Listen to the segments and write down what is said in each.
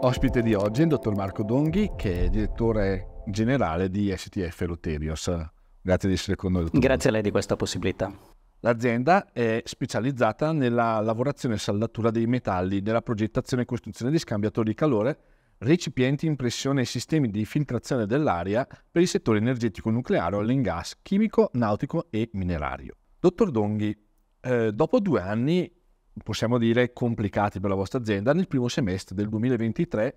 Ospite di oggi è il dottor Marco Donghi, che è direttore generale di STF Luterios. Grazie di essere con noi. Dottor. Grazie a lei di questa possibilità. L'azienda è specializzata nella lavorazione e saldatura dei metalli, nella progettazione e costruzione di scambiatori di calore, recipienti in pressione e sistemi di filtrazione dell'aria per il settore energetico nucleare, oil and gas, chimico, nautico e minerario. Dottor Donghi, eh, dopo due anni possiamo dire complicati per la vostra azienda, nel primo semestre del 2023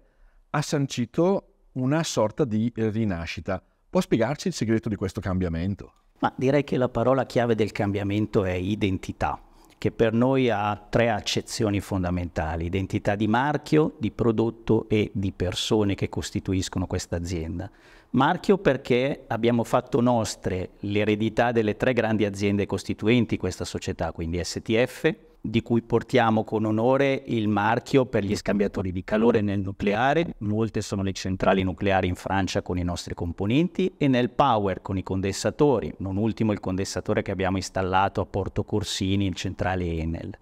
ha sancito una sorta di rinascita. Può spiegarci il segreto di questo cambiamento? Ma direi che la parola chiave del cambiamento è identità, che per noi ha tre accezioni fondamentali, identità di marchio, di prodotto e di persone che costituiscono questa azienda. Marchio perché abbiamo fatto nostre l'eredità delle tre grandi aziende costituenti questa società, quindi STF, di cui portiamo con onore il marchio per gli scambiatori di calore nel nucleare, molte sono le centrali nucleari in Francia con i nostri componenti e nel power con i condensatori, non ultimo il condensatore che abbiamo installato a Porto Corsini in centrale Enel.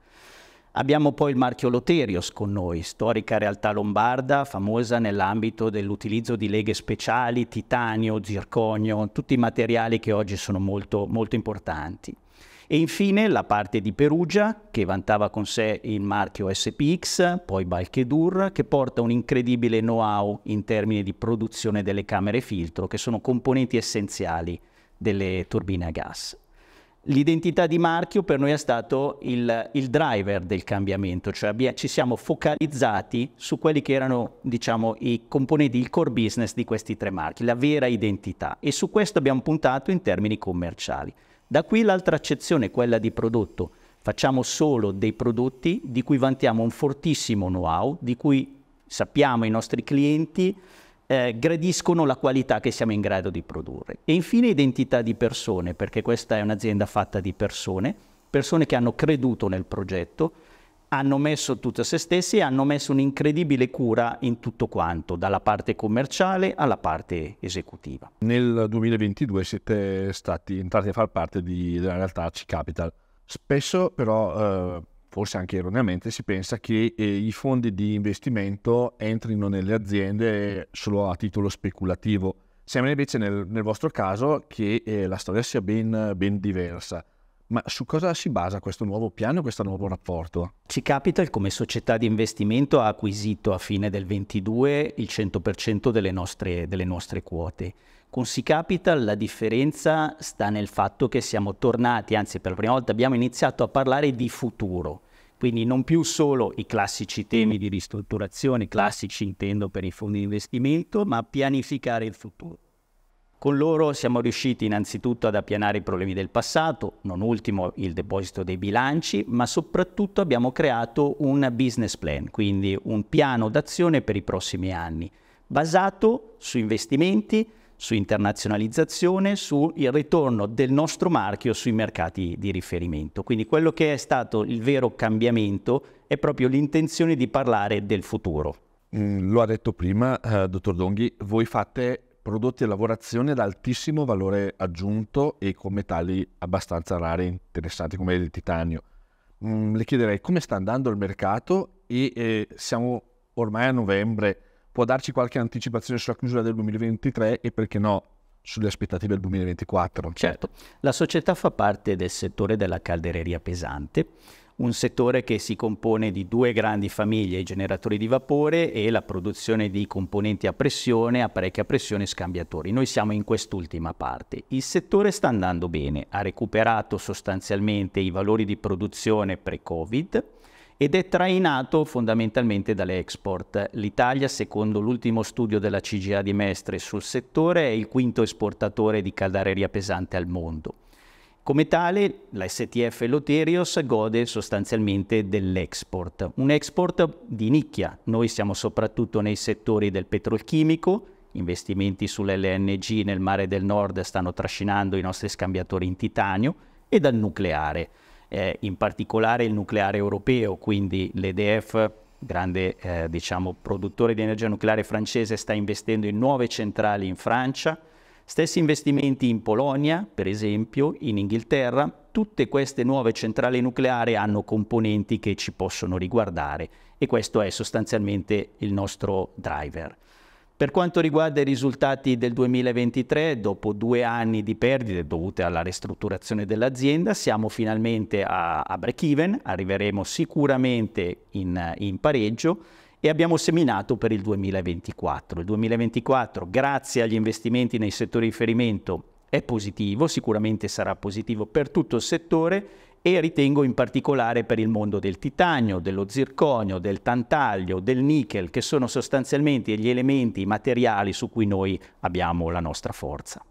Abbiamo poi il marchio Loterios con noi, storica realtà lombarda famosa nell'ambito dell'utilizzo di leghe speciali, titanio, zirconio, tutti i materiali che oggi sono molto, molto importanti. E infine la parte di Perugia che vantava con sé il marchio SPX, poi Balkedur, che porta un incredibile know-how in termini di produzione delle camere filtro, che sono componenti essenziali delle turbine a gas. L'identità di marchio per noi è stato il, il driver del cambiamento, cioè abbia, ci siamo focalizzati su quelli che erano diciamo, i componenti, il core business di questi tre marchi, la vera identità e su questo abbiamo puntato in termini commerciali. Da qui l'altra accezione, quella di prodotto. Facciamo solo dei prodotti di cui vantiamo un fortissimo know-how, di cui sappiamo i nostri clienti eh, gradiscono la qualità che siamo in grado di produrre. E infine identità di persone, perché questa è un'azienda fatta di persone, persone che hanno creduto nel progetto, hanno messo tutto se stessi e hanno messo un'incredibile cura in tutto quanto, dalla parte commerciale alla parte esecutiva. Nel 2022 siete stati entrati a far parte di, della realtà C-Capital. Spesso però, eh, forse anche erroneamente, si pensa che eh, i fondi di investimento entrino nelle aziende solo a titolo speculativo. Sembra invece nel, nel vostro caso che eh, la storia sia ben, ben diversa. Ma su cosa si basa questo nuovo piano, questo nuovo rapporto? C Capital come società di investimento ha acquisito a fine del 22 il 100% delle nostre, delle nostre quote. Con C Capital la differenza sta nel fatto che siamo tornati, anzi per la prima volta abbiamo iniziato a parlare di futuro. Quindi non più solo i classici temi di ristrutturazione, classici intendo per i fondi di investimento, ma pianificare il futuro. Con loro siamo riusciti innanzitutto ad appianare i problemi del passato, non ultimo il deposito dei bilanci, ma soprattutto abbiamo creato un business plan, quindi un piano d'azione per i prossimi anni, basato su investimenti, su internazionalizzazione, sul ritorno del nostro marchio sui mercati di riferimento. Quindi quello che è stato il vero cambiamento è proprio l'intenzione di parlare del futuro. Mm, lo ha detto prima, eh, dottor Donghi, voi fate prodotti a lavorazione ad altissimo valore aggiunto e con metalli abbastanza rari e interessanti come il titanio. Mm, le chiederei come sta andando il mercato e eh, siamo ormai a novembre, può darci qualche anticipazione sulla chiusura del 2023 e perché no sulle aspettative del 2024. Certo, la società fa parte del settore della caldereria pesante, un settore che si compone di due grandi famiglie, i generatori di vapore e la produzione di componenti a pressione, apparecchi a pressione e scambiatori. Noi siamo in quest'ultima parte. Il settore sta andando bene, ha recuperato sostanzialmente i valori di produzione pre-Covid, ed è trainato fondamentalmente dall'export. L'Italia, secondo l'ultimo studio della CGA di Mestre sul settore, è il quinto esportatore di caldareria pesante al mondo. Come tale, la STF Loterios gode sostanzialmente dell'export, un export di nicchia. Noi siamo soprattutto nei settori del petrolchimico, investimenti sull'LNG nel mare del nord stanno trascinando i nostri scambiatori in titanio, e dal nucleare eh, in particolare il nucleare europeo, quindi l'EDF, grande eh, diciamo, produttore di energia nucleare francese, sta investendo in nuove centrali in Francia, stessi investimenti in Polonia, per esempio, in Inghilterra. Tutte queste nuove centrali nucleari hanno componenti che ci possono riguardare e questo è sostanzialmente il nostro driver. Per quanto riguarda i risultati del 2023, dopo due anni di perdite dovute alla ristrutturazione dell'azienda, siamo finalmente a, a break-even, arriveremo sicuramente in, in pareggio e abbiamo seminato per il 2024. Il 2024, grazie agli investimenti nei settori di riferimento è positivo, sicuramente sarà positivo per tutto il settore e ritengo in particolare per il mondo del titanio, dello zirconio, del tantaglio, del nickel, che sono sostanzialmente gli elementi, i materiali su cui noi abbiamo la nostra forza.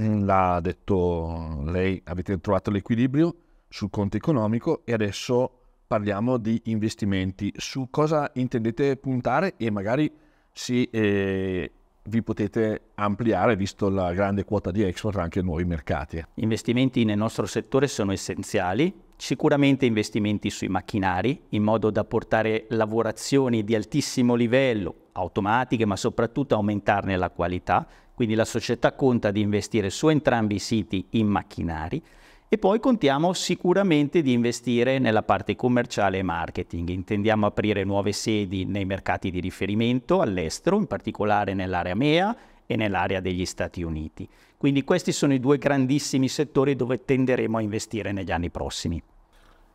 Mm, l'ha detto lei, avete trovato l'equilibrio sul conto economico e adesso parliamo di investimenti. Su cosa intendete puntare e magari si eh, vi potete ampliare, visto la grande quota di export, anche nuovi mercati. Investimenti nel nostro settore sono essenziali, sicuramente investimenti sui macchinari, in modo da portare lavorazioni di altissimo livello, automatiche, ma soprattutto aumentarne la qualità. Quindi la società conta di investire su entrambi i siti in macchinari e poi contiamo sicuramente di investire nella parte commerciale e marketing. Intendiamo aprire nuove sedi nei mercati di riferimento all'estero, in particolare nell'area MEA e nell'area degli Stati Uniti. Quindi questi sono i due grandissimi settori dove tenderemo a investire negli anni prossimi.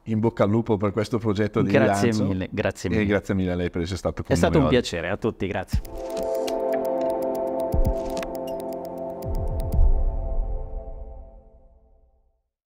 In bocca al lupo per questo progetto di grazie rilancio. Mille, grazie mille. E grazie mille a lei per essere stato con È noi. È stato un oggi. piacere a tutti, grazie.